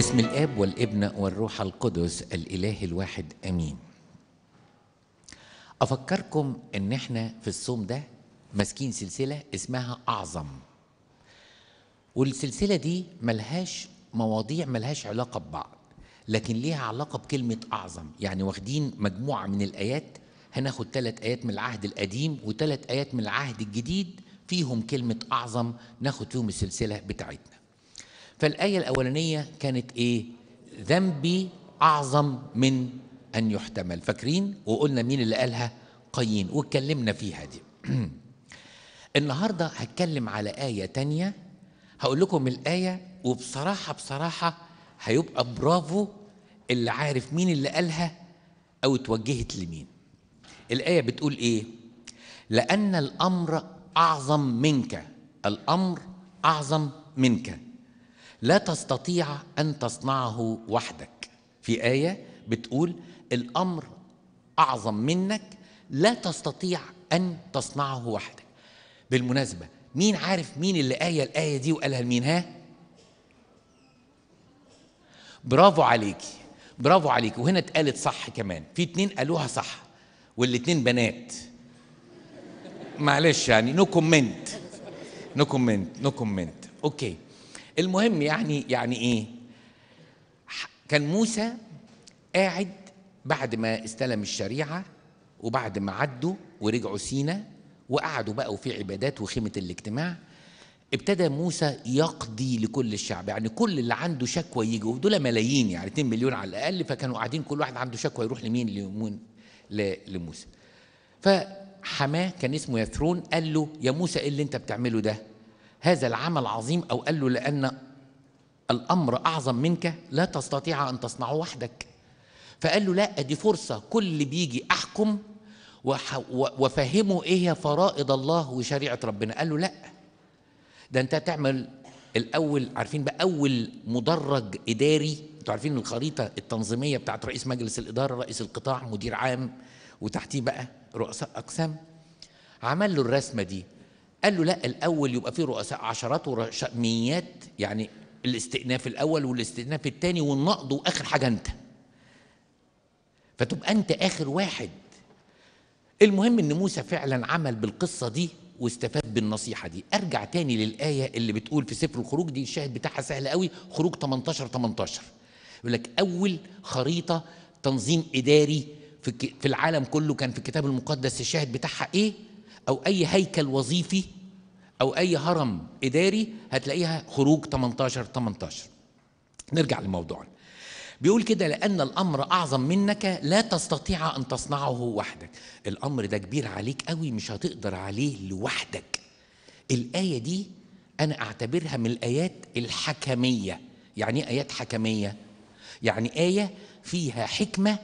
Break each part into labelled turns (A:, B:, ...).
A: بسم الاب والابن والروح القدس الاله الواحد امين افكركم ان احنا في الصوم ده ماسكين سلسله اسمها اعظم والسلسله دي ملهاش مواضيع ملهاش علاقه ببعض لكن ليها علاقه بكلمه اعظم يعني واخدين مجموعه من الايات هناخد ثلاث ايات من العهد القديم وثلاث ايات من العهد الجديد فيهم كلمه اعظم ناخد فيهم السلسله بتاعتنا فالآية الأولانية كانت إيه؟ ذنبي أعظم من أن يحتمل فاكرين وقلنا مين اللي قالها؟ قايين واتكلمنا فيها دي النهاردة هتكلم على آية تانية هقول لكم الآية وبصراحة بصراحة هيبقى برافو اللي عارف مين اللي قالها أو اتوجهت لمين الآية بتقول إيه لأن الأمر أعظم منك الأمر أعظم منك لا تستطيع ان تصنعه وحدك في ايه بتقول الامر اعظم منك لا تستطيع ان تصنعه وحدك بالمناسبه مين عارف مين اللي ايه الايه دي وقالها لمين ها برافو عليكي برافو عليكي وهنا اتقالت صح كمان في اتنين قالوها صح والاتنين بنات معلش يعني نو كومنت نو كومنت نو كومنت اوكي المهم يعني يعني ايه كان موسى قاعد بعد ما استلم الشريعه وبعد ما عدوا ورجعوا سينا وقعدوا بقوا في عبادات وخيمه الاجتماع ابتدى موسى يقضي لكل الشعب يعني كل اللي عنده شكوى يجي ودول ملايين يعني 2 مليون على الاقل فكانوا قاعدين كل واحد عنده شكوى يروح لمين لمون لموسى فحماه كان اسمه يثرون قال له يا موسى ايه اللي انت بتعمله ده هذا العمل عظيم أو قال له لأن الأمر أعظم منك لا تستطيع أن تصنعه وحدك فقال له لا أدي فرصة كل اللي بيجي أحكم وفهمه إيه هي فرائض الله وشريعة ربنا قال له لا ده أنت تعمل الأول عارفين بقى أول مدرج إداري أنتوا عارفين الخريطة التنظيمية بتاعت رئيس مجلس الإدارة رئيس القطاع مدير عام وتحتيه بقى رؤساء أقسام عمل له الرسمة دي قال له لا الاول يبقى في رؤساء عشرات وميات يعني الاستئناف الاول والاستئناف الثاني والنقض واخر حاجه انت فتبقى انت اخر واحد المهم ان موسى فعلا عمل بالقصه دي واستفاد بالنصيحه دي ارجع تاني للايه اللي بتقول في سفر الخروج دي الشاهد بتاعها سهل قوي خروج 18 18 يقول لك اول خريطه تنظيم اداري في العالم كله كان في الكتاب المقدس الشاهد بتاعها ايه أو أي هيكل وظيفي أو أي هرم إداري هتلاقيها خروج 18 18 نرجع لموضوعنا بيقول كده لأن الأمر أعظم منك لا تستطيع أن تصنعه وحدك الأمر ده كبير عليك قوي مش هتقدر عليه لوحدك الآية دي أنا أعتبرها من الآيات الحكمية يعني إيه آيات حكمية يعني آية فيها حكمة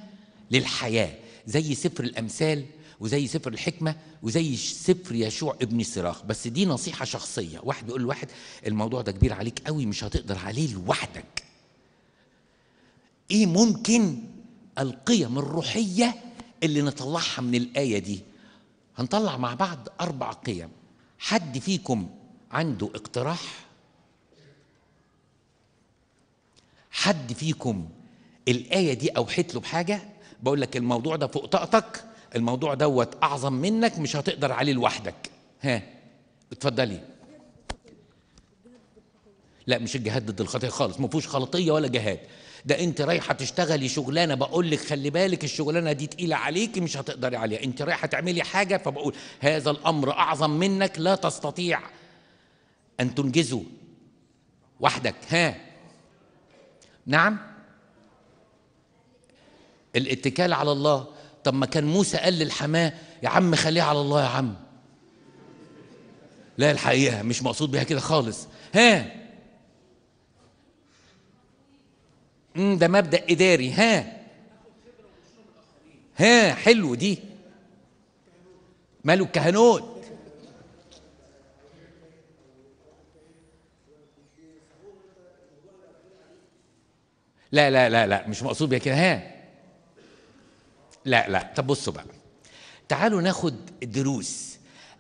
A: للحياة زي سفر الأمثال وزي سفر الحكمه وزي سفر يشوع ابن صراخ بس دي نصيحه شخصيه واحد بيقول لواحد الموضوع ده كبير عليك قوي مش هتقدر عليه لوحدك ايه ممكن القيم الروحيه اللي نطلعها من الايه دي هنطلع مع بعض اربع قيم حد فيكم عنده اقتراح حد فيكم الايه دي اوحت له بحاجه بقول لك الموضوع ده فوق طاقتك الموضوع دوت اعظم منك مش هتقدر عليه لوحدك ها اتفضلي لا مش الجهاد ضد الخطيه خالص ما فيهوش خلطيه ولا جهاد ده انت رايحه تشتغلي شغلانه بقول لك خلي بالك الشغلانه دي تقيله عليكي مش هتقدري عليها انت رايحه تعملي حاجه فبقول هذا الامر اعظم منك لا تستطيع ان تنجزه وحدك ها نعم الاتكال على الله طب ما كان موسى قال للحماه يا عم خليه على الله يا عم لا الحقيقه مش مقصود بيها كده خالص ها ده مبدا اداري ها ها حلو دي ماله الكهنوت لا لا لا لا مش مقصود بيها كده ها لا لا طب بصوا بقى تعالوا ناخد دروس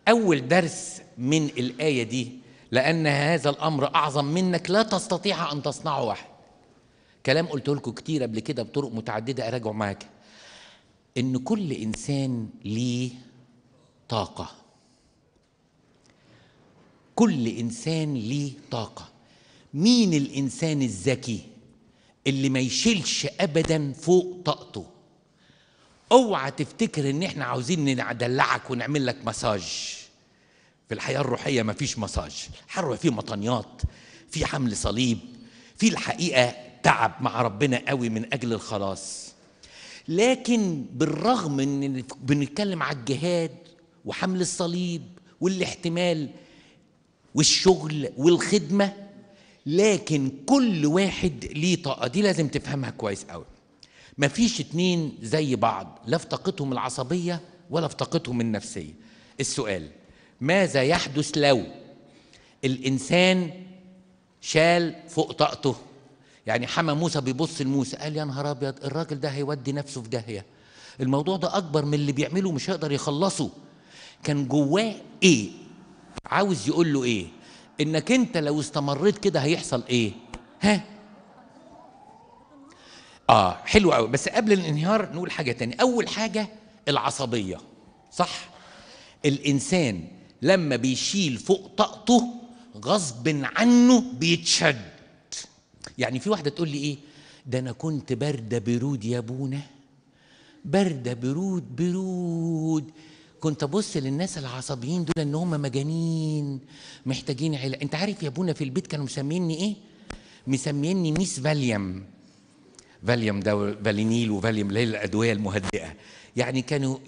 A: أول درس من الآية دي لأن هذا الأمر أعظم منك لا تستطيع أن تصنعه وحدك كلام قلته لكم كتير قبل كده بطرق متعددة أراجعه معاك إن كل إنسان ليه طاقة كل إنسان ليه طاقة مين الإنسان الذكي اللي ما يشيلش أبدا فوق طاقته اوعى تفتكر ان احنا عاوزين ندلعك ونعمل لك مساج في الحياه الروحيه ما فيش مساج الحرب فيه مطنيات في حمل صليب في الحقيقه تعب مع ربنا قوي من اجل الخلاص لكن بالرغم ان بنتكلم على الجهاد وحمل الصليب والاحتمال والشغل والخدمه لكن كل واحد ليه طاقه دي لازم تفهمها كويس قوي مفيش اتنين زي بعض لا افتقتهم العصبية ولا افتقتهم النفسية السؤال ماذا يحدث لو الإنسان شال فوق طاقته يعني حما موسى بيبص لموسى قال يا نهار ابيض الراجل ده هيودي نفسه في داهيه الموضوع ده اكبر من اللي بيعمله مش هيقدر يخلصه كان جواه ايه عاوز يقول له ايه انك انت لو استمريت كده هيحصل ايه ها اه حلو قوي بس قبل الانهيار نقول حاجه تانية اول حاجه العصبيه صح الانسان لما بيشيل فوق طاقته غصب عنه بيتشد يعني في واحده تقول لي ايه ده انا كنت بارده برود يا بونا بارده برود برود كنت ابص للناس العصبيين دول ان هم مجانين محتاجين علاج انت عارف يا ابونا في البيت كانوا مسميني ايه مسميني ميس فاليوم فاليوم ده فالينيل وفاليوم اللي هي الادويه المهدئه يعني كانوا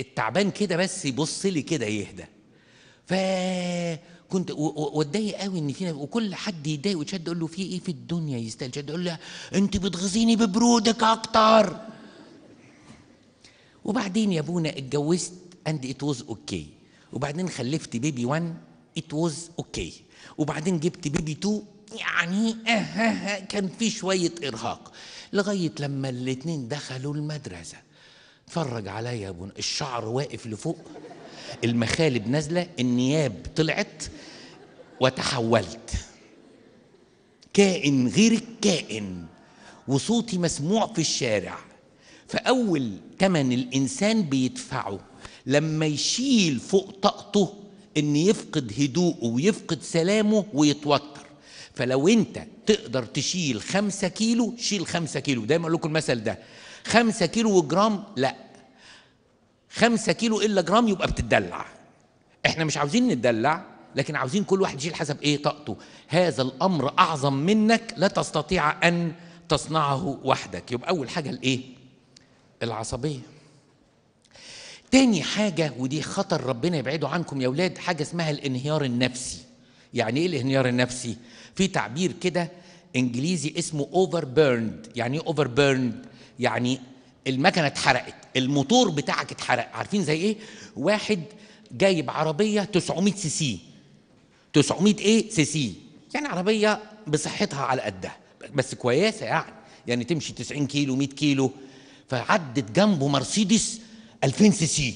A: التعبان كده بس يبص لي كده يهدى فكنت واتضايق قوي ان فينا وكل حد يتضايق وتشد اقول له في ايه في الدنيا يستاهل شد اقول له انت بتغزيني ببرودك اكتر وبعدين يا ابونا اتجوزت اند ات واز اوكي وبعدين خلفت بيبي 1 ات واز اوكي وبعدين جبت بيبي 2 يعني كان في شوية إرهاق لغاية لما الاتنين دخلوا المدرسة اتفرج عليا يا بن الشعر واقف لفوق المخالب نازلة النياب طلعت وتحولت كائن غير الكائن وصوتي مسموع في الشارع فأول تمن الإنسان بيدفعه لما يشيل فوق طاقته إن يفقد هدوءه ويفقد سلامه ويتوتر فلو انت تقدر تشيل خمسة كيلو شيل خمسة كيلو دايما اقول لكم المثل ده خمسة كيلو وجرام لا خمسة كيلو الا جرام يبقى بتدلع احنا مش عاوزين نتدلع لكن عاوزين كل واحد يشيل حسب ايه طاقته هذا الامر اعظم منك لا تستطيع ان تصنعه وحدك يبقى اول حاجه الايه العصبيه تاني حاجه ودي خطر ربنا يبعده عنكم يا اولاد حاجه اسمها الانهيار النفسي يعني ايه الانهيار النفسي في تعبير كده انجليزي اسمه اوفر بيرند يعني ايه اوفر بيرند يعني المكنه اتحرقت الموتور بتاعك اتحرق عارفين زي ايه واحد جايب عربيه 900 سي سي 900 ايه سي سي يعني عربيه بصحتها على قدها بس كويسه يعني يعني تمشي 90 كيلو 100 كيلو فعدت جنبه مرسيدس 2000 سي سي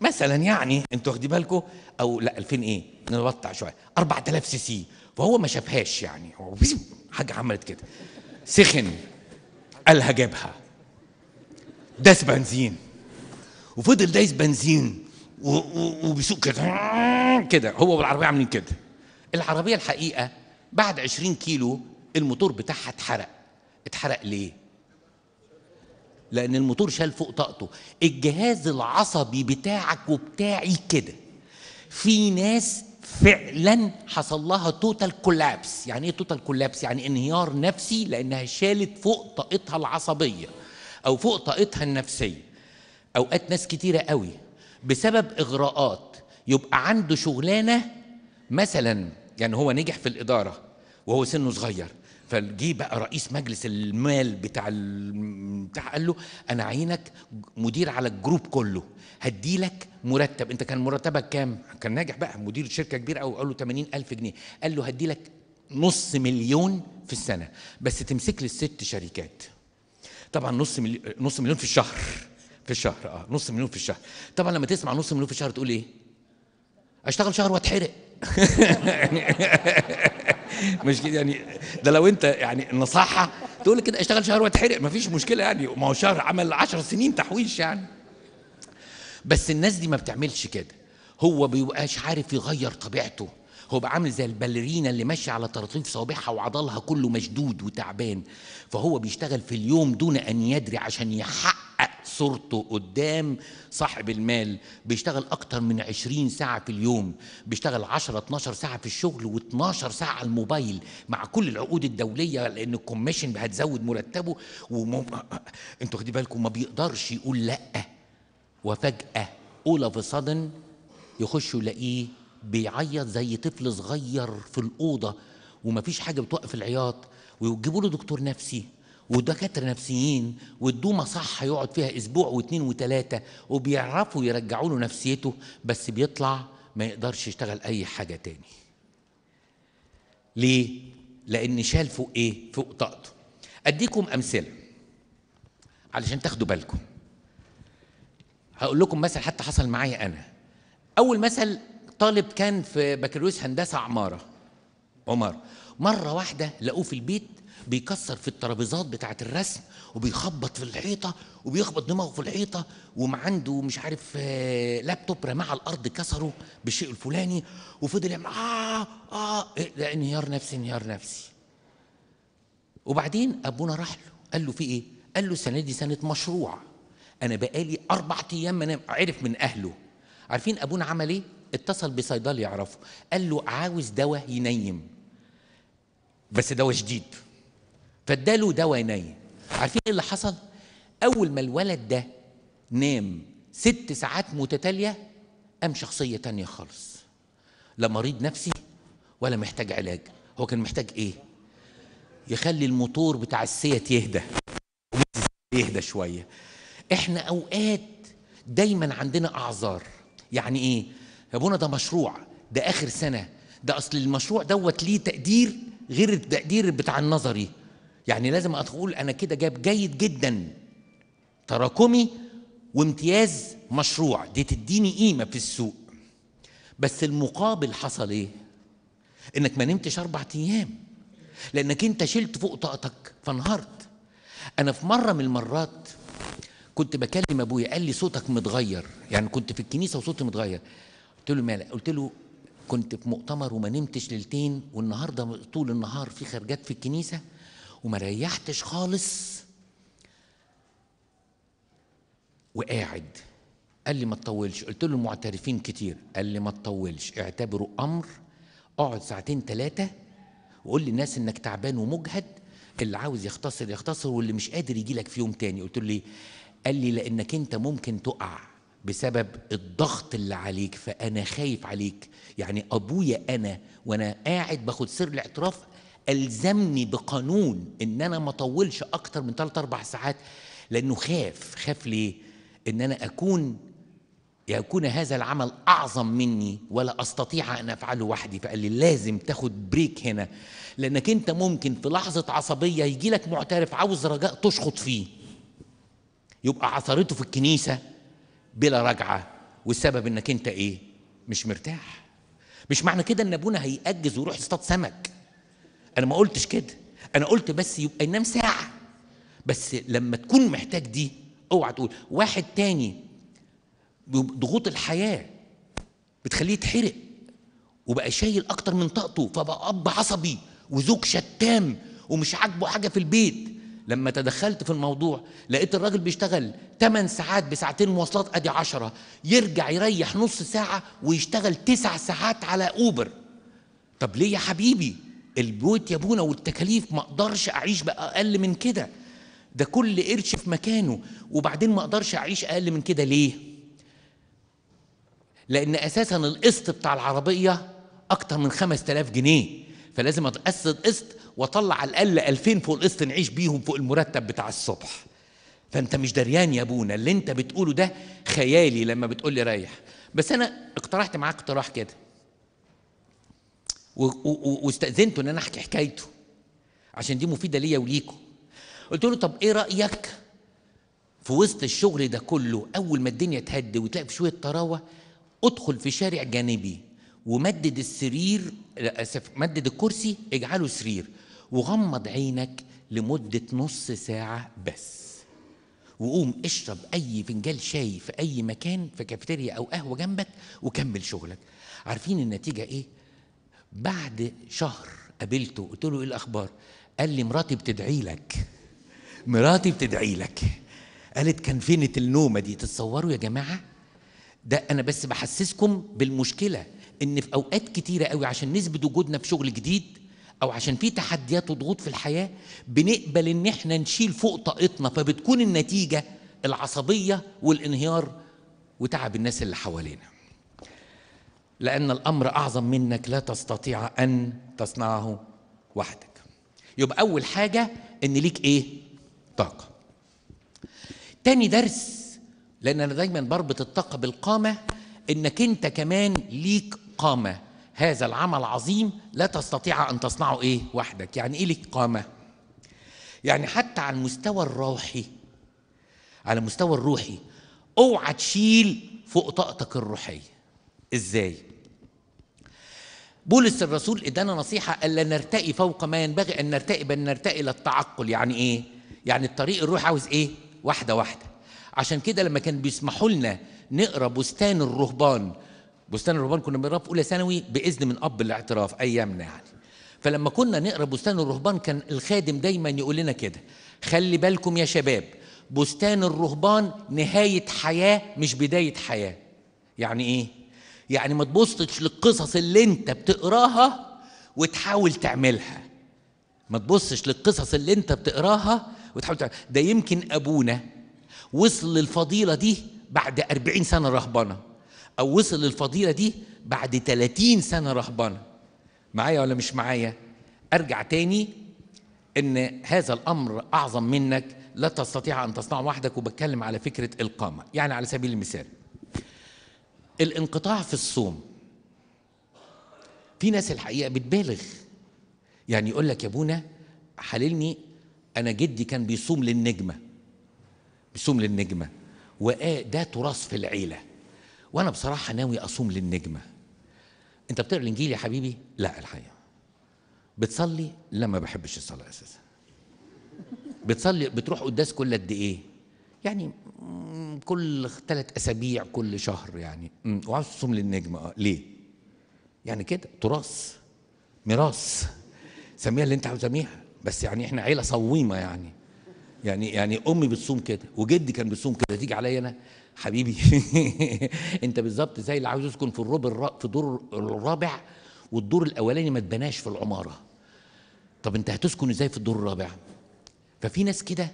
A: مثلا يعني انتوا واخدين بالكم او لا 2000 ايه نبطع شويه 4000 سي سي فهو ما شافهاش يعني هو حاجه عملت كده سخن قالها جابها داس بنزين وفضل دايس بنزين وبيسوق كده كده هو والعربيه عاملين كده العربيه الحقيقه بعد 20 كيلو الموتور بتاعها اتحرق اتحرق ليه لان الموتور شال فوق طاقته الجهاز العصبي بتاعك وبتاعي كده في ناس فعلا حصل لها توتال كولابس يعني ايه توتال كولابس يعني انهيار نفسي لانها شالت فوق طاقتها العصبيه او فوق طاقتها النفسيه اوقات ناس كتيره قوي بسبب اغراءات يبقى عنده شغلانه مثلا يعني هو نجح في الاداره وهو سنه صغير فجه بقى رئيس مجلس المال بتاع بتاع قال له انا عينك مدير على الجروب كله هديلك مرتب انت كان مرتبك كام كان ناجح بقى مدير شركه كبيره قوي قال له 80000 جنيه قال له هديلك نص مليون في السنه بس تمسك لي الست شركات طبعا نص مليون نص مليون في الشهر في الشهر اه نص مليون في الشهر طبعا لما تسمع نص مليون في الشهر تقول ايه اشتغل شهر واتحرق مش كده يعني ده لو انت يعني نصحها تقول كده اشتغل شهر واتحرق مفيش مشكله يعني ما هو شهر عمل 10 سنين تحويش يعني بس الناس دي ما بتعملش كده هو بيبقاش عارف يغير طبيعته هو بقى عامل زي الباليرينا اللي ماشيه على طرطيف صوابعها وعضلها كله مشدود وتعبان فهو بيشتغل في اليوم دون ان يدري عشان يحقق صورته قدام صاحب المال بيشتغل أكتر من 20 ساعة في اليوم بيشتغل 10 12 ساعة في الشغل و12 ساعة على الموبايل مع كل العقود الدولية لأن الكوميشن هتزود مرتبه ومم... انتوا خدي بالكم ما بيقدرش يقول لأ وفجأة أول اوف صدن يخشوا يلاقيه بيعيط زي طفل صغير في الأوضة ومفيش حاجة بتوقف العياط ويجيبوا له دكتور نفسي ودكاتره نفسيين والدومه صح يقعد فيها اسبوع واثنين وثلاثه وبيعرفوا يرجعوا له نفسيته بس بيطلع ما يقدرش يشتغل اي حاجه تاني ليه لان شال فوق ايه فوق طاقته اديكم امثله علشان تاخدوا بالكم هقول لكم مثل حتى حصل معايا انا اول مثل طالب كان في بكالوريوس هندسه عماره عمر مره واحده لقوه في البيت بيكسر في الترابيزات بتاعه الرسم وبيخبط في الحيطه وبيخبط دماغه في الحيطه ومعنده مش عارف لابتوب آه، رماه على الارض كسره بالشيء الفلاني وفضل يعمل اه اه إيه، ده انهيار نفسي انهيار نفسي وبعدين ابونا راح له قال له في ايه قال له السنه دي سنه مشروع انا بقالي اربع ايام انا عرف من اهله عارفين ابونا عمل ايه اتصل بصيدلي يعرفه قال له عاوز دواء ينيم بس دواء جديد فاداله دواء عارفين اللي حصل اول ما الولد ده نام ست ساعات متتاليه قام شخصيه تانية خالص لا مريض نفسي ولا محتاج علاج هو كان محتاج ايه يخلي الموتور بتاع السيت يهدى يهدى شويه احنا اوقات دايما عندنا اعذار يعني ايه يا ابونا ده مشروع ده اخر سنه ده اصل المشروع دوت ليه تقدير غير التقدير بتاع النظري يعني لازم اقول انا كده جايب جيد جدا تراكمي وامتياز مشروع دي تديني قيمه في السوق بس المقابل حصل ايه انك ما نمتش اربع ايام لانك انت شلت فوق طاقتك فانهارت انا في مره من المرات كنت بكلم ابويا قال لي صوتك متغير يعني كنت في الكنيسه وصوتي متغير قلت له مالك قلت له كنت في مؤتمر وما نمتش ليلتين والنهارده طول النهار في خرجات في الكنيسه وما ريحتش خالص وقاعد قال لي ما تطولش قلت له المعترفين كتير قال لي ما تطولش اعتبره امر اقعد ساعتين ثلاثه وقول للناس انك تعبان ومجهد اللي عاوز يختصر يختصر واللي مش قادر يجي لك في يوم تاني قلت له ليه قال لي لانك انت ممكن تقع بسبب الضغط اللي عليك فانا خايف عليك يعني ابويا انا وانا قاعد باخد سر الاعتراف الزمني بقانون ان انا ما اطولش اكتر من ثلاث أربع ساعات لانه خاف خاف ليه ان انا اكون يكون هذا العمل اعظم مني ولا استطيع ان افعله وحدي فقال لي لازم تاخد بريك هنا لانك انت ممكن في لحظه عصبيه يجي لك معترف عاوز رجاء تشخط فيه يبقى عثرته في الكنيسه بلا رجعه والسبب انك انت ايه مش مرتاح مش معنى كده ان ابونا هيأجز ويروح يصطاد سمك انا ما قلتش كده انا قلت بس يبقى ينام ساعه بس لما تكون محتاج دي اوعى تقول واحد تاني ضغوط الحياه بتخليه يتحرق وبقى شايل اكتر من طاقته فبقى اب عصبي وزوج شتام ومش عاجبه حاجه في البيت لما تدخلت في الموضوع لقيت الراجل بيشتغل 8 ساعات بساعتين مواصلات ادي 10 يرجع يريح نص ساعه ويشتغل 9 ساعات على اوبر طب ليه يا حبيبي البيوت يا ابونا والتكاليف ما اقدرش اعيش باقل من كده ده كل قرش في مكانه وبعدين ما اقدرش اعيش اقل من كده ليه لان اساسا القسط بتاع العربيه اكتر من 5000 جنيه فلازم اتقسط قسط واطلع على الاقل 2000 فوق القسط نعيش بيهم فوق المرتب بتاع الصبح فانت مش دريان يا ابونا اللي انت بتقوله ده خيالي لما بتقول لي ريح بس انا اقترحت معاك اقتراح كده واستاذنته ان انا احكي حكايته عشان دي مفيده ليا وليكم قلت له طب ايه رايك في وسط الشغل ده كله اول ما الدنيا تهدي وتلاقي في شويه طراوه ادخل في شارع جانبي ومدد السرير اسف مدد الكرسي اجعله سرير وغمض عينك لمده نص ساعه بس وقوم اشرب اي فنجان شاي في اي مكان في كافيتيريا او قهوه جنبك وكمل شغلك عارفين النتيجه ايه بعد شهر قابلته قلت له ايه الاخبار قال لي مراتي بتدعي لك مراتي بتدعي لك قالت كان فينة النومه دي تتصوروا يا جماعه ده انا بس بحسسكم بالمشكله ان في اوقات كتيره قوي عشان نثبت وجودنا في شغل جديد او عشان في تحديات وضغوط في الحياه بنقبل ان احنا نشيل فوق طاقتنا فبتكون النتيجه العصبيه والانهيار وتعب الناس اللي حوالينا لأن الأمر أعظم منك لا تستطيع أن تصنعه وحدك يبقى أول حاجة إن ليك إيه؟ طاقة تاني درس لأن أنا دايما بربط الطاقة بالقامة إنك أنت كمان ليك قامة هذا العمل عظيم لا تستطيع أن تصنعه إيه؟ وحدك يعني إيه ليك قامة؟ يعني حتى على المستوى الروحي على المستوى الروحي اوعى تشيل فوق طاقتك الروحيه ازاي بولس الرسول ادانا نصيحه الا نرتقي فوق ما ينبغي ان نرتقي بل نرتقي الى التعقل يعني ايه يعني الطريق الروح عاوز ايه واحده واحده عشان كده لما كان بيسمحوا لنا نقرا بستان الرهبان بستان الرهبان كنا بنقراه في اولى ثانوي باذن من اب الاعتراف ايامنا يعني فلما كنا نقرا بستان الرهبان كان الخادم دايما يقول لنا كده خلي بالكم يا شباب بستان الرهبان نهايه حياه مش بدايه حياه يعني ايه يعني ما تبصش للقصص اللي انت بتقراها وتحاول تعملها ما تبصش للقصص اللي انت بتقراها وتحاول تعملها ده يمكن ابونا وصل للفضيله دي بعد 40 سنه رهبنه او وصل للفضيله دي بعد 30 سنه رهبنه معايا ولا مش معايا ارجع تاني ان هذا الامر اعظم منك لا تستطيع ان تصنعه وحدك وبتكلم على فكره القامه يعني على سبيل المثال الانقطاع في الصوم في ناس الحقيقه بتبالغ يعني يقول لك يا ابونا حللني انا جدي كان بيصوم للنجمه بيصوم للنجمه ده تراث في العيله وانا بصراحه ناوي اصوم للنجمه انت بتقرا الانجيل يا حبيبي لا الحقيقه بتصلي لا ما بحبش الصلاه اساسا بتصلي بتروح قداس كل قد ايه يعني كل ثلاث اسابيع كل شهر يعني وعاوز تصوم للنجم اه ليه؟ يعني كده تراث ميراث سميها اللي انت عاوز سميها بس يعني احنا عيله صويمه يعني يعني يعني امي بتصوم كده وجدي كان بيصوم كده تيجي عليا انا حبيبي انت بالظبط زي اللي عاوز يسكن في الربع في الدور الرابع والدور الاولاني ما اتبناش في العماره طب انت هتسكن ازاي في الدور الرابع ففي ناس كده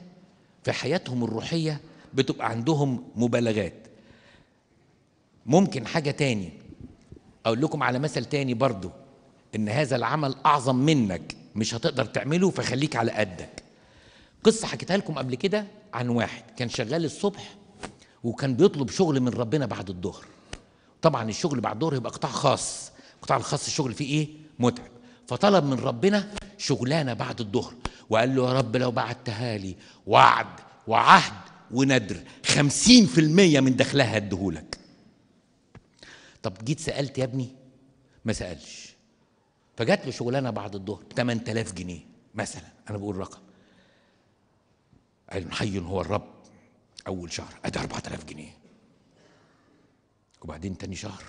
A: في حياتهم الروحية بتبقى عندهم مبالغات ممكن حاجة تاني أقول لكم على مثل تاني برضو إن هذا العمل أعظم منك مش هتقدر تعمله فخليك على قدك قصة حكيتها لكم قبل كده عن واحد كان شغال الصبح وكان بيطلب شغل من ربنا بعد الظهر طبعا الشغل بعد الظهر يبقى قطاع خاص القطاع الخاص الشغل فيه ايه متعب فطلب من ربنا شغلانه بعد الظهر وقال له يا رب لو بعتها لي وعد وعهد وندر خمسين في المية من دخلها هديهولك طب جيت سألت يا ابني ما سألش فجات له شغلانة بعد الظهر ب 8000 جنيه مثلا أنا بقول رقم قال حي هو الرب أول شهر أدي 4000 جنيه وبعدين تاني شهر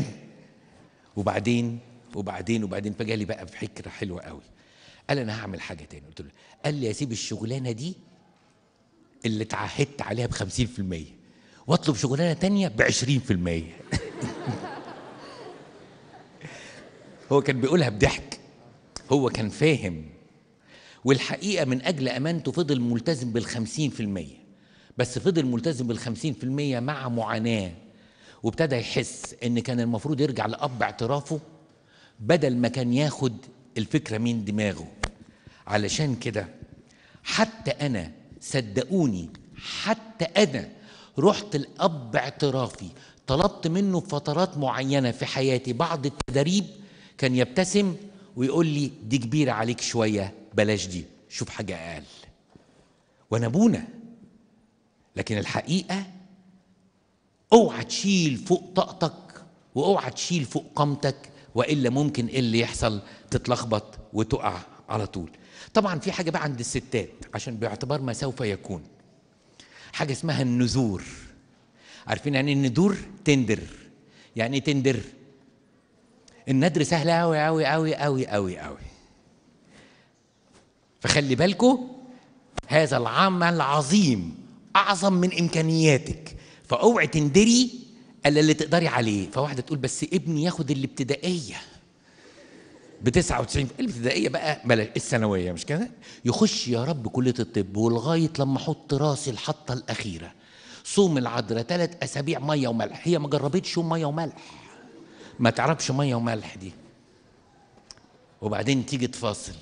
A: كمان وبعدين وبعدين وبعدين فجالي بقى بفكره حلوه قوي قال انا هعمل حاجه تاني قلت له قال لي اسيب الشغلانه دي اللي اتعهدت عليها ب 50% واطلب شغلانه تانية ب 20% هو كان بيقولها بضحك هو كان فاهم والحقيقه من اجل امانته فضل ملتزم بال 50% بس فضل ملتزم بال 50% مع معاناه وابتدى يحس ان كان المفروض يرجع لاب اعترافه بدل ما كان ياخد الفكره من دماغه علشان كده حتى انا صدقوني حتى انا رحت لاب اعترافي طلبت منه فترات معينه في حياتي بعض التدريب كان يبتسم ويقول لي دي كبيره عليك شويه بلاش دي شوف حاجه اقل وانا ابونا لكن الحقيقه اوعى تشيل فوق طاقتك واوعى تشيل فوق قامتك والا ممكن ايه اللي يحصل تتلخبط وتقع على طول طبعا في حاجه بقى عند الستات عشان باعتبار ما سوف يكون حاجه اسمها النذور عارفين يعني إيه النذور تندر يعني ايه تندر الندر سهل قوي قوي قوي قوي قوي قوي فخلي بالكو هذا العمل العظيم اعظم من امكانياتك فاوعي تندري الا اللي تقدري عليه فواحده تقول بس ابني ياخد الابتدائيه ب 99 الابتدائيه بقى بلاش الثانويه مش كده يخش يا رب كليه الطب ولغايه لما احط راسي الحطه الاخيره صوم العذراء ثلاث اسابيع ميه وملح هي ما جربتش ميه وملح ما تعرفش ميه وملح دي وبعدين تيجي تفاصل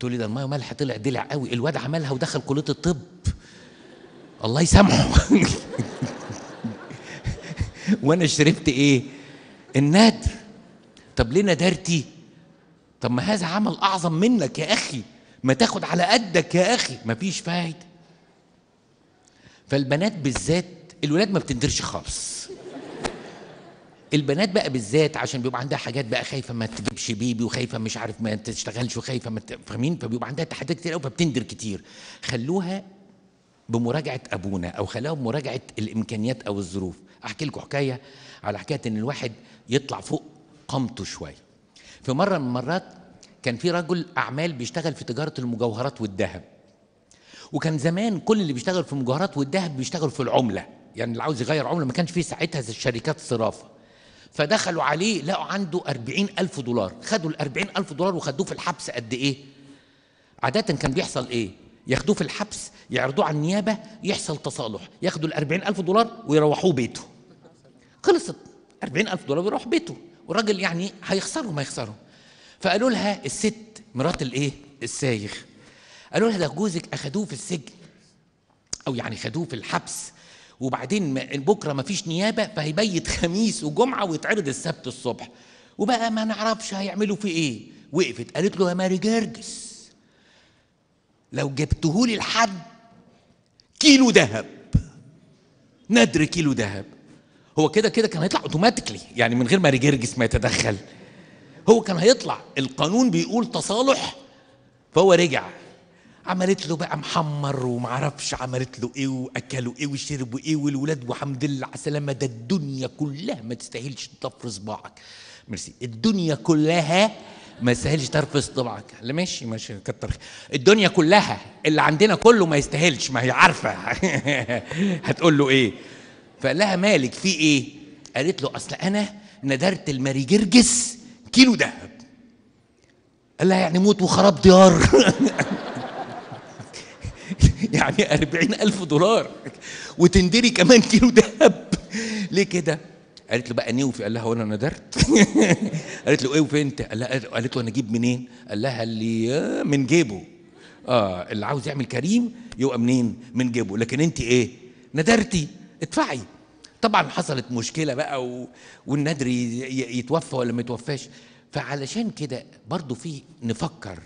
A: تقول لي ده الميه وملح طلع دلع قوي الواد عملها ودخل كليه الطب الله يسامحه وانا شربت ايه النادر طب ليه ندرتي طب ما هذا عمل اعظم منك يا اخي ما تاخد على قدك يا اخي مفيش فايده فالبنات بالذات الولاد ما بتندرش خالص البنات بقى بالذات عشان بيبقى عندها حاجات بقى خايفه ما تجيبش بيبي وخايفه مش عارف ما تشتغلش وخايفه ما فاهمين فبيبقى عندها تحديات كتير قوي فبتندر كتير خلوها بمراجعه ابونا او خلوها بمراجعه الامكانيات او الظروف احكي لكم حكايه على حكايه ان الواحد يطلع فوق قامته شويه في مره من المرات كان في رجل اعمال بيشتغل في تجاره المجوهرات والذهب وكان زمان كل اللي بيشتغل في المجوهرات والذهب بيشتغلوا في العمله يعني اللي عاوز يغير عمله ما كانش فيه ساعتها الشركات صرافه فدخلوا عليه لقوا عنده أربعين ألف دولار خدوا الأربعين ألف دولار وخدوه في الحبس قد إيه عادة كان بيحصل إيه ياخدوه في الحبس يعرضوه على النيابة يحصل تصالح ياخدوا الأربعين ألف دولار ويروحوه بيته خلصت 40000 دولار ويروح بيته والراجل يعني هيخسره ما يخسره فقالوا لها الست مرات الايه السايغ قالوا لها ده جوزك اخدوه في السجن او يعني خدوه في الحبس وبعدين بكره ما فيش نيابه فهيبيت خميس وجمعه ويتعرض السبت الصبح وبقى ما نعرفش هيعملوا فيه ايه وقفت قالت له يا ماري جرجس لو جبتهولي لحد كيلو ذهب ندر كيلو ذهب هو كده كده كان هيطلع اوتوماتيكلي يعني من غير ما ريجرجس ما يتدخل هو كان هيطلع القانون بيقول تصالح فهو رجع عملت له بقى محمر وما اعرفش عملت له ايه واكلوا ايه وشربوا ايه والولاد وحمد لله على السلامه ده الدنيا كلها ما تستاهلش تطفر صباعك ميرسي الدنيا كلها ما يستاهلش ترفس طبعك لا ماشي ماشي كتر الدنيا كلها اللي عندنا كله ما يستاهلش ما هي عارفه هتقول له ايه فقال لها مالك في ايه قالت له اصل انا ندرت الماري جرجس كيلو ذهب قال لها يعني موت وخراب ديار يعني أربعين ألف دولار وتندري كمان كيلو دهب ليه كده قالت له بقى نوفي قال لها وانا ندرت قالت له ايه وفين قال لها قالت له انا اجيب منين قال لها اللي آه، من جيبه اه اللي عاوز يعمل كريم يبقى منين من جيبه لكن انت ايه ندرتي ادفعي طبعا حصلت مشكله بقى و... والنادر يتوفى ولا ما يتوفاش فعلشان كده برضو في نفكر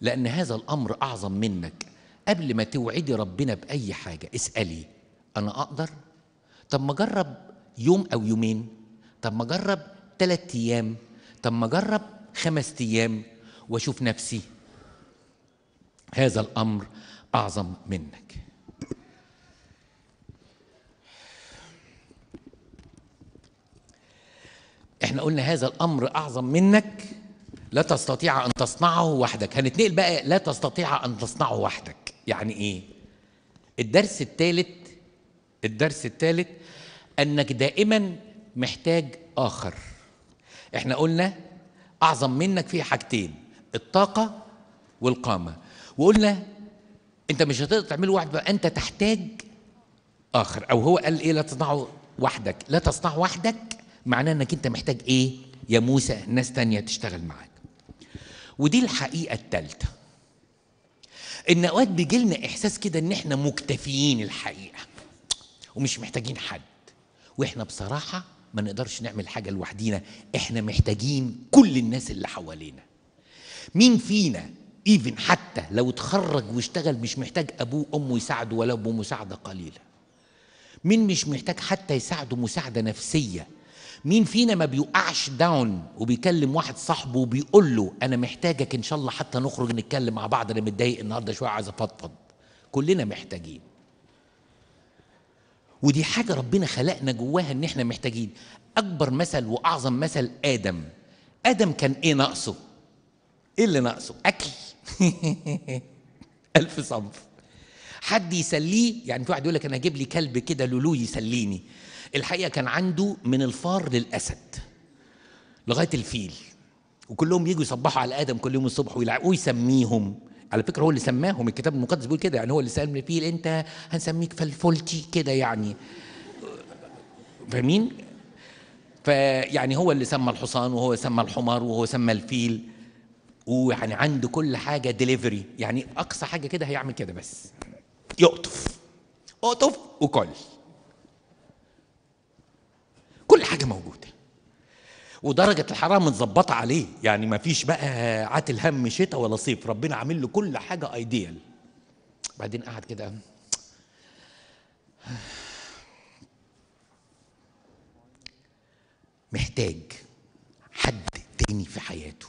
A: لان هذا الامر اعظم منك قبل ما توعدي ربنا باي حاجه اسالي انا اقدر طب ما اجرب يوم او يومين طب ما اجرب ثلاثة ايام طب ما اجرب خمس ايام واشوف نفسي هذا الامر اعظم منك احنا قلنا هذا الامر اعظم منك لا تستطيع ان تصنعه وحدك هنتنقل بقى لا تستطيع ان تصنعه وحدك يعني ايه الدرس الثالث الدرس الثالث انك دائما محتاج اخر احنا قلنا اعظم منك في حاجتين الطاقه والقامه وقلنا انت مش هتقدر تعمله وحدك انت تحتاج اخر او هو قال ايه لا تصنعه وحدك لا تصنعه وحدك معناه انك انت محتاج ايه يا موسى ناس تانية تشتغل معاك ودي الحقيقة التالتة ان اوقات بيجي لنا احساس كده ان احنا مكتفيين الحقيقة ومش محتاجين حد واحنا بصراحة ما نقدرش نعمل حاجة لوحدينا احنا محتاجين كل الناس اللي حوالينا مين فينا ايفن حتى لو اتخرج واشتغل مش محتاج ابوه وامه يساعده ولو بمساعده قليله مين مش محتاج حتى يساعده مساعده نفسيه مين فينا ما بيوقعش داون وبيكلم واحد صاحبه وبيقول له انا محتاجك ان شاء الله حتى نخرج نتكلم مع بعض انا متضايق النهارده شويه عايز افضفض كلنا محتاجين ودي حاجه ربنا خلقنا جواها ان احنا محتاجين اكبر مثل واعظم مثل ادم ادم كان ايه ناقصه ايه اللي ناقصه اكل الف صنف حد يسليه يعني في واحد يقول لك انا هجيب لي كلب كده لولو يسليني الحقيقه كان عنده من الفار للاسد لغايه الفيل وكلهم يجوا يصبحوا على ادم كل يوم الصبح ويلعقوه ويسميهم على فكره هو اللي سماهم الكتاب المقدس بيقول كده يعني هو اللي سال من الفيل انت هنسميك فلفلتي كده يعني فاهمين؟ فيعني هو اللي سمى الحصان وهو سمى الحمار وهو سمى الفيل ويعني عنده كل حاجه ديليفري يعني اقصى حاجه كده هيعمل كده بس يقطف اقطف وكل كل حاجه موجوده ودرجة الحرارة متظبطة عليه يعني ما فيش بقى عاتل هم شتاء ولا صيف ربنا عامل له كل حاجة ايديال بعدين قعد كده محتاج حد تاني في حياته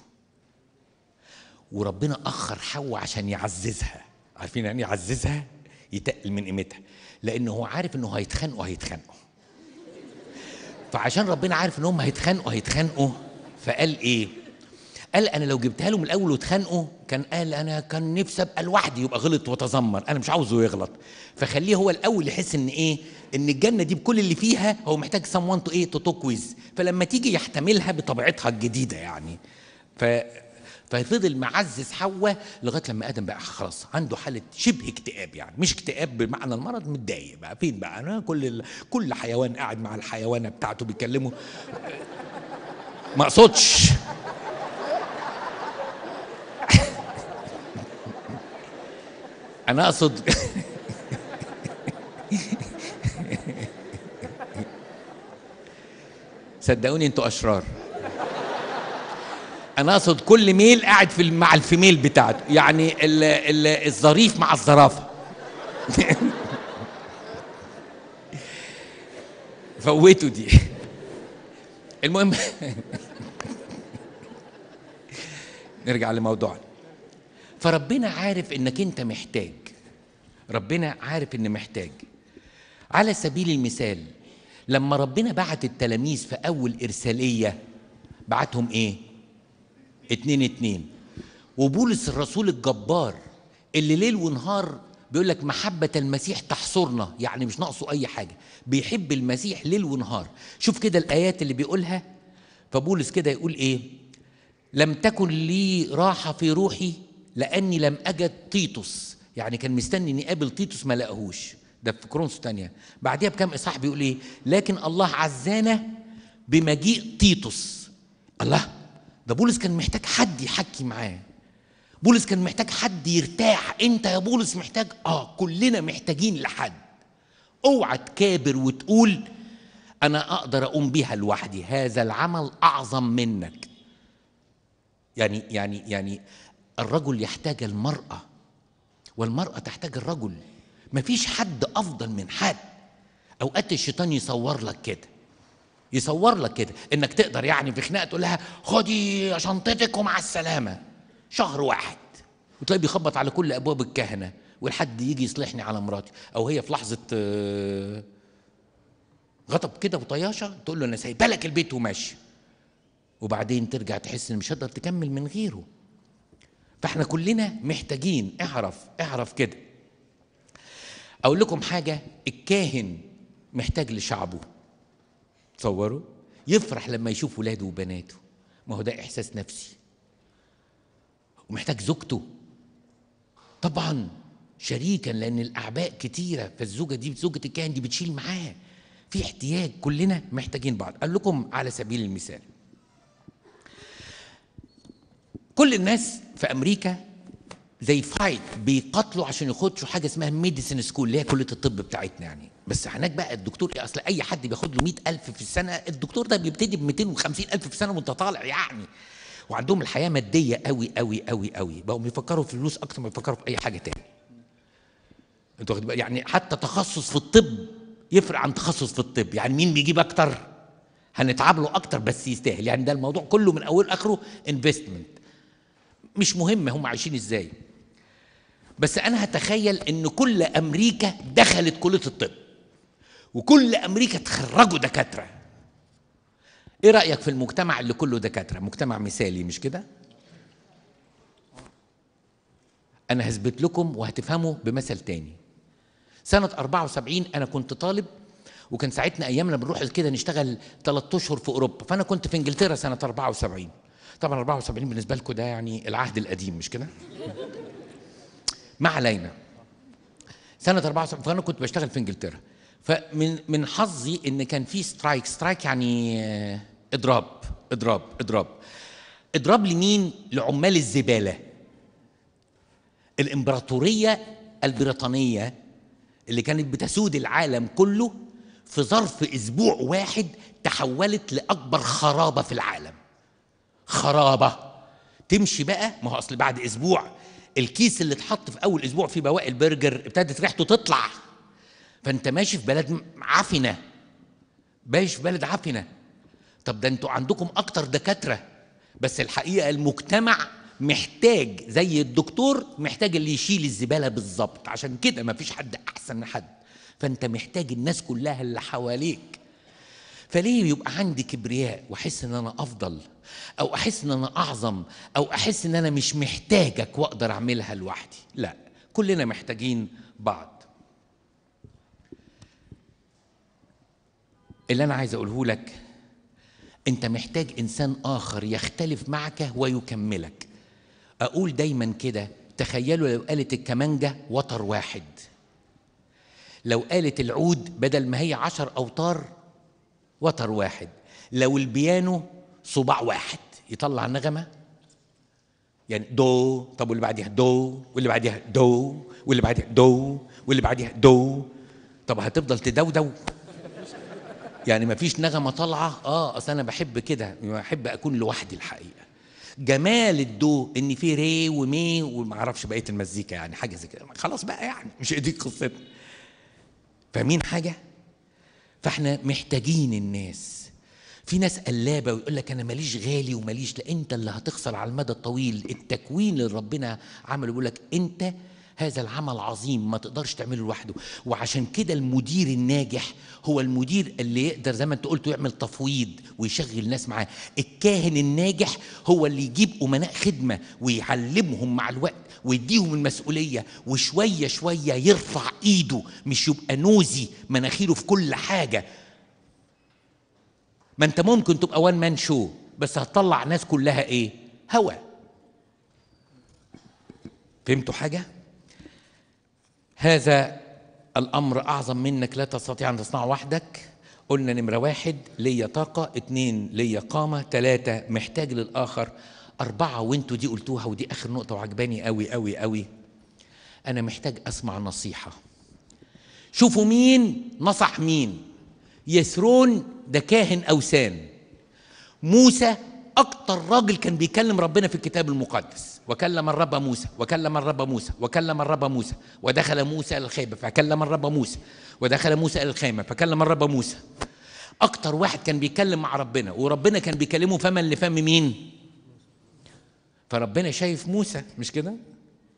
A: وربنا اخر حواء عشان يعززها عارفين يعني يعززها يتقل من قيمتها لانه هو عارف انه هيتخانقوا هيتخانقوا فعشان ربنا عارف ان هم هيتخانقوا هيتخانقوا فقال ايه قال انا لو جبتها له من الاول واتخانقوا كان قال انا كان نفسي ابقى لوحدي يبقى غلط وتذمر انا مش عاوزه يغلط فخليه هو الاول يحس ان ايه ان الجنه دي بكل اللي فيها هو محتاج سم تو ايه تو توك فلما تيجي يحتملها بطبيعتها الجديده يعني ف ففضل معزز حواء لغايه لما ادم بقى خلاص عنده حاله شبه اكتئاب يعني مش اكتئاب بمعنى المرض متضايق بقى فين بقى انا كل ال... كل حيوان قاعد مع الحيوانه بتاعته بيكلمه ما اقصدش انا اقصد صدقوني انتوا اشرار انا اقصد كل ميل قاعد في مع الفيميل بتاعته يعني الظريف مع الظرافه فوتوا دي المهم نرجع لموضوعنا فربنا عارف انك انت محتاج ربنا عارف ان محتاج على سبيل المثال لما ربنا بعت التلاميذ في اول ارساليه بعتهم ايه اتنين اتنين وبولس الرسول الجبار اللي ليل ونهار بيقول لك محبة المسيح تحصرنا يعني مش ناقصه أي حاجة بيحب المسيح ليل ونهار شوف كده الآيات اللي بيقولها فبولس كده يقول إيه لم تكن لي راحة في روحي لأني لم أجد تيتوس يعني كان مستني إني أقابل تيتوس ما لقاهوش ده في كرونس الثانية بعديها بكام إصحاح بيقول إيه لكن الله عزانا بمجيء تيتوس الله ده بولس كان محتاج حد يحكي معاه بولس كان محتاج حد يرتاح انت يا بولس محتاج اه كلنا محتاجين لحد اوعى تكابر وتقول انا اقدر اقوم بيها لوحدي هذا العمل اعظم منك يعني يعني يعني الرجل يحتاج المراه والمراه تحتاج الرجل مفيش حد افضل من حد اوقات الشيطان يصور لك كده يصور لك كده انك تقدر يعني في خناقه تقول لها خدي شنطتك ومع السلامه شهر واحد وتلاقيه بيخبط على كل ابواب الكهنه والحد يجي يصلحني على مراتي او هي في لحظه آه، غضب كده وطياشه تقول له انا سايبه لك البيت وماشي وبعدين ترجع تحس ان مش هتقدر تكمل من غيره فاحنا كلنا محتاجين اعرف اعرف كده اقول لكم حاجه الكاهن محتاج لشعبه تصوروا يفرح لما يشوف ولاده وبناته ما هو ده إحساس نفسي ومحتاج زوجته طبعا شريكا لأن الأعباء كتيرة فالزوجة دي زوجة الكاهن دي بتشيل معاه في احتياج كلنا محتاجين بعض قال لكم على سبيل المثال كل الناس في امريكا زي فايت بيقاتلوا عشان يخشوا حاجه اسمها ميديسن سكول اللي هي كليه الطب بتاعتنا يعني بس هناك بقى الدكتور ايه اصل اي حد بياخد له 100000 في السنه الدكتور ده بيبتدي ب 250000 في السنه وانت طالع يعني وعندهم الحياه ماديه قوي قوي قوي قوي بقوا بيفكروا في الفلوس اكتر ما بيفكروا في اي حاجه تاني انتوا يعني حتى تخصص في الطب يفرق عن تخصص في الطب يعني مين بيجيب اكتر له اكتر بس يستاهل يعني ده الموضوع كله من اول اخره انفستمنت مش مهم هم عايشين ازاي بس انا هتخيل ان كل امريكا دخلت كليه الطب وكل امريكا تخرجوا دكاتره ايه رايك في المجتمع اللي كله دكاتره مجتمع مثالي مش كده انا هثبت لكم وهتفهموا بمثل تاني سنه 74 انا كنت طالب وكان ساعتنا ايامنا بنروح كده نشتغل ثلاثة اشهر في اوروبا فانا كنت في انجلترا سنه 74 طبعا 74 بالنسبه لكم ده يعني العهد القديم مش كده ما علينا سنه 74 فانا كنت بشتغل في انجلترا فمن من حظي ان كان في سترايك سترايك يعني اضراب اضراب اضراب اضراب لمين لعمال الزباله الامبراطوريه البريطانيه اللي كانت بتسود العالم كله في ظرف اسبوع واحد تحولت لاكبر خرابه في العالم خرابه تمشي بقى ما هو اصل بعد اسبوع الكيس اللي اتحط في اول اسبوع فيه بواقي البرجر ابتدت ريحته تطلع فانت ماشي في بلد عفنه ماشي في بلد عفنه طب ده انتوا عندكم اكتر دكاتره بس الحقيقه المجتمع محتاج زي الدكتور محتاج اللي يشيل الزباله بالظبط عشان كده مفيش حد احسن من حد فانت محتاج الناس كلها اللي حواليك فليه يبقى عندي كبرياء واحس ان انا افضل او احس ان انا اعظم او احس ان انا مش محتاجك واقدر اعملها لوحدي لا كلنا محتاجين بعض اللي أنا عايز أقوله لك أنت محتاج إنسان آخر يختلف معك ويكملك أقول دايما كده تخيلوا لو قالت الكمانجة وتر واحد لو قالت العود بدل ما هي عشر أوتار وتر واحد لو البيانو صباع واحد يطلع نغمة يعني دو طب واللي بعديها دو واللي بعديها دو واللي بعديها دو واللي بعديها دو طب هتفضل تدودو يعني مفيش نغمة طالعة اه اصل انا بحب كده بحب اكون لوحدي الحقيقة جمال الدو ان في ري ومي وما اعرفش بقيه المزيكا يعني حاجه زي كده خلاص بقى يعني مش دي قصتنا فاهمين حاجه فاحنا محتاجين الناس في ناس قلابه ويقول لك انا ماليش غالي وماليش لا انت اللي هتخسر على المدى الطويل التكوين اللي ربنا عمله بيقول لك انت هذا العمل عظيم ما تقدرش تعمله لوحده وعشان كده المدير الناجح هو المدير اللي يقدر زي ما انت قلت يعمل تفويض ويشغل ناس معاه الكاهن الناجح هو اللي يجيب امناء خدمه ويعلمهم مع الوقت ويديهم المسؤوليه وشويه شويه يرفع ايده مش يبقى نوزي مناخيره في كل حاجه ما انت ممكن تبقى وان مان شو بس هتطلع ناس كلها ايه هوا فهمتوا حاجه هذا الأمر أعظم منك لا تستطيع أن تصنعه وحدك قلنا نمرة واحد ليا طاقة اتنين ليا قامة تلاتة محتاج للآخر أربعة وانتوا دي قلتوها ودي آخر نقطة وعجباني قوي قوي قوي أنا محتاج أسمع نصيحة شوفوا مين نصح مين يسرون ده كاهن أوثان موسى اكتر راجل كان بيكلم ربنا في الكتاب المقدس وكلم الرب موسى وكلم الرب موسى وكلم الرب موسى ودخل موسى الخيمه فكلم الرب موسى ودخل موسى الخيمه فكلم الرب موسى اكتر واحد كان بيتكلم مع ربنا وربنا كان بيكلمه فما لفم مين فربنا شايف موسى مش كده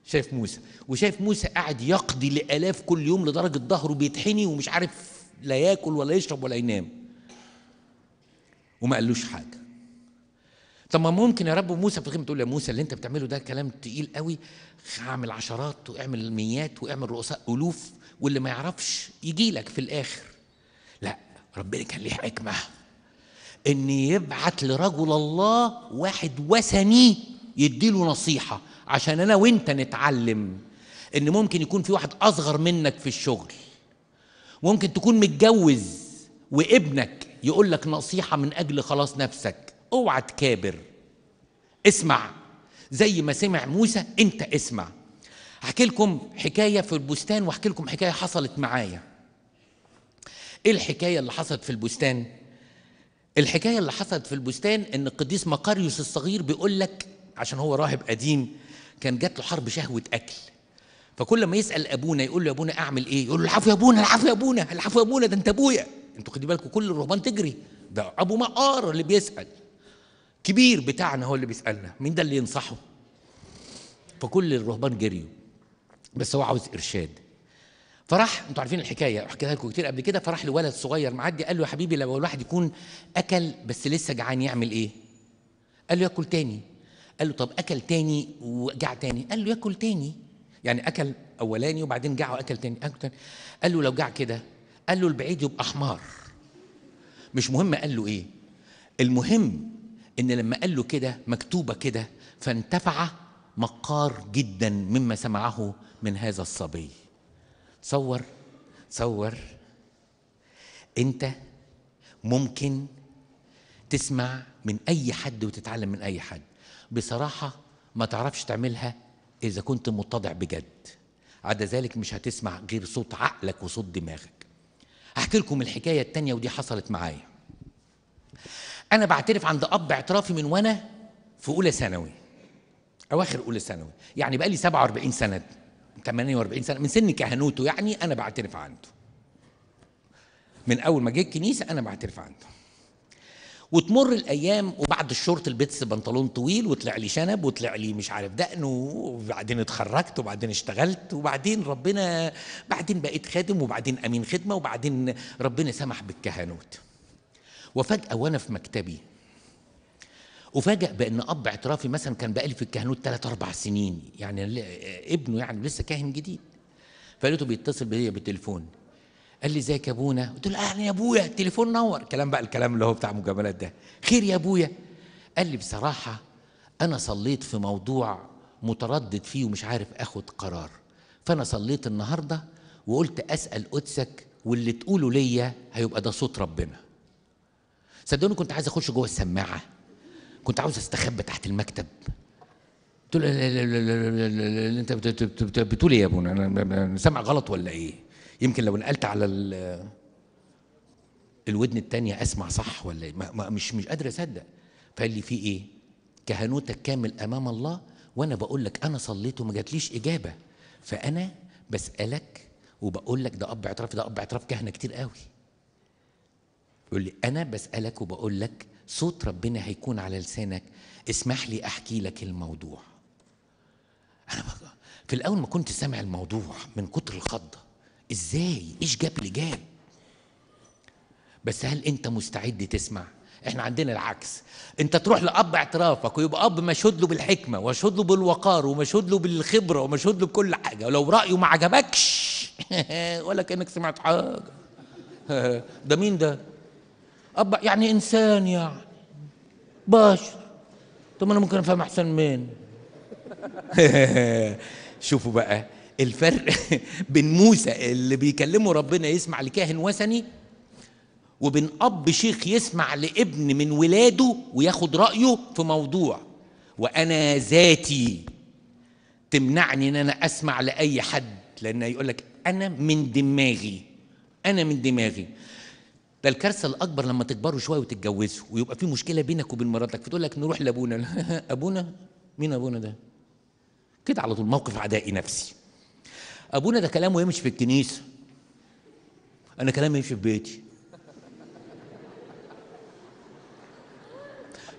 A: شايف موسى وشايف موسى قاعد يقضي لالاف كل يوم لدرجه ظهره بيتحني ومش عارف لا ياكل ولا يشرب ولا ينام وما قالوش حاجه طب ما ممكن يا رب موسى في الخيمه تقول يا موسى اللي انت بتعمله ده كلام تقيل قوي اعمل عشرات واعمل ميات واعمل رؤساء الوف واللي ما يعرفش يجي لك في الاخر لا ربنا كان ليه حكمه ان يبعت لرجل الله واحد وثني يديله نصيحه عشان انا وانت نتعلم ان ممكن يكون في واحد اصغر منك في الشغل ممكن تكون متجوز وابنك يقول لك نصيحه من اجل خلاص نفسك اوعى تكابر اسمع زي ما سمع موسى انت اسمع احكي لكم حكايه في البستان واحكي لكم حكايه حصلت معايا ايه الحكايه اللي حصلت في البستان الحكايه اللي حصلت في البستان ان القديس مقاريوس الصغير بيقول لك عشان هو راهب قديم كان جات له حرب شهوه اكل فكل ما يسال ابونا يقول له يا ابونا اعمل ايه يقول له العفو يا ابونا العفو يا ابونا العفو يا ابونا ده انت ابويا انتوا خدي بالكم كل الرهبان تجري ده ابو مقار اللي بيسال كبير بتاعنا هو اللي بيسالنا مين ده اللي ينصحه فكل الرهبان جريوا بس هو عاوز ارشاد فراح انتوا عارفين الحكايه حكيتها لكم كتير قبل كده فراح لولد صغير معدي قال له يا حبيبي لو الواحد يكون اكل بس لسه جعان يعمل ايه قال له ياكل تاني قال له طب اكل تاني وجع تاني قال له ياكل تاني يعني اكل اولاني وبعدين جع واكل تاني اكل تاني قال له لو جع كده قال له البعيد يبقى حمار مش مهم قال له ايه المهم ان لما قال له كده مكتوبه كده فانتفع مقار جدا مما سمعه من هذا الصبي تصور تصور انت ممكن تسمع من اي حد وتتعلم من اي حد بصراحه ما تعرفش تعملها اذا كنت متضع بجد عدا ذلك مش هتسمع غير صوت عقلك وصوت دماغك هحكي لكم الحكايه التانيه ودي حصلت معايا انا بعترف عند اب اعترافي من وانا في اولى ثانوي اواخر اولى ثانوي يعني بقى لي 47 سنه 48 سنه من سن كهنوته يعني انا بعترف عنده من اول ما جه الكنيسه انا بعترف عنده وتمر الايام وبعد الشورت البيتس بنطلون طويل وطلع لي شنب وطلع لي مش عارف دقن وبعدين اتخرجت وبعدين اشتغلت وبعدين ربنا بعدين بقيت خادم وبعدين امين خدمه وبعدين ربنا سمح بالكهنوت وفجأة وأنا في مكتبي أفاجأ بأن أب اعترافي مثلا كان بقالي في الكهنوت ثلاث أربع سنين يعني ابنه يعني لسه كاهن جديد فلقيته بيتصل بيا بالتليفون قال لي ازيك يا ابونا قلت له اهلا يا ابويا التليفون نور كلام بقى الكلام اللي هو بتاع مجاملات ده خير يا ابويا قال لي بصراحه انا صليت في موضوع متردد فيه ومش عارف اخد قرار فانا صليت النهارده وقلت اسال قدسك واللي تقوله ليا هيبقى ده صوت ربنا صدقوني كنت عايز اخش جوه السماعه كنت عاوز استخبى تحت المكتب قلت له انت بتقول ايه يا ابونا انا سامع غلط ولا ايه يمكن لو نقلت على الودن الثانية اسمع صح ولا ايه مش مش قادر اصدق فقال لي في ايه كهنوتك كامل امام الله وانا بقول لك انا صليت وما جاتليش اجابه فانا بسالك وبقول لك ده اب اعتراف ده اب اعتراف كهنه كتير قوي يقول لي أنا بسألك وبقول لك صوت ربنا هيكون على لسانك اسمح لي أحكي لك الموضوع أنا بقى في الأول ما كنت سامع الموضوع من كتر الخضة إزاي إيش جاب لي جاب بس هل أنت مستعد تسمع احنا عندنا العكس انت تروح لاب اعترافك ويبقى اب مشهود له بالحكمه ومشهود له بالوقار ومشهود له بالخبره ومشهود له بكل حاجه ولو رايه ما عجبكش ولا كانك سمعت حاجه ده مين ده أب يعني إنسان يعني بشر طب أنا ممكن أفهم أحسن منه شوفوا بقى الفرق بين موسى اللي بيكلمه ربنا يسمع لكاهن وثني وبين اب شيخ يسمع لابن من ولاده وياخد رايه في موضوع وانا ذاتي تمنعني ان انا اسمع لاي حد لان يقول لك انا من دماغي انا من دماغي ده الكارثه الاكبر لما تكبروا شويه وتتجوزوا ويبقى في مشكله بينك وبين مراتك فتقول لك نروح لابونا ابونا مين ابونا ده كده على طول موقف عدائي نفسي ابونا ده كلامه يمشي في الكنيسه انا كلامي يمشي في بيتي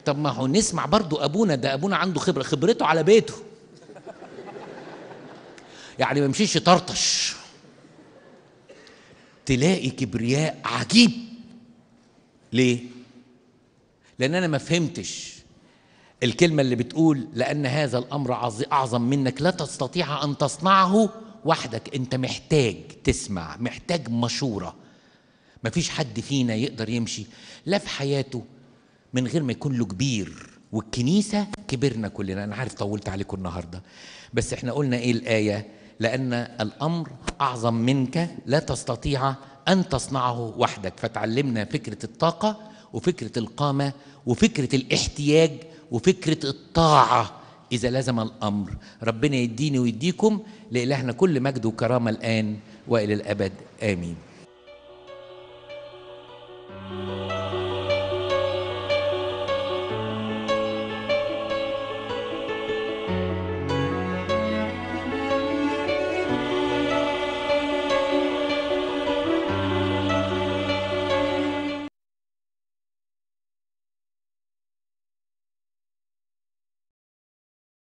A: طب ما هو نسمع برضو ابونا ده ابونا عنده خبره خبرته على بيته يعني ما يمشيش يطرطش تلاقي كبرياء عجيب ليه؟ لأن أنا ما فهمتش الكلمة اللي بتقول لأن هذا الأمر أعظم منك لا تستطيع أن تصنعه وحدك أنت محتاج تسمع محتاج مشورة مفيش حد فينا يقدر يمشي لا في حياته من غير ما يكون له كبير والكنيسة كبرنا كلنا أنا عارف طولت عليكم النهاردة بس احنا قلنا إيه الآية لأن الأمر أعظم منك لا تستطيع أن تصنعه وحدك فتعلمنا فكرة الطاقة وفكرة القامة وفكرة الاحتياج وفكرة الطاعة إذا لزم الأمر ربنا يديني ويديكم لإلهنا كل مجد وكرامة الآن وإلى الأبد آمين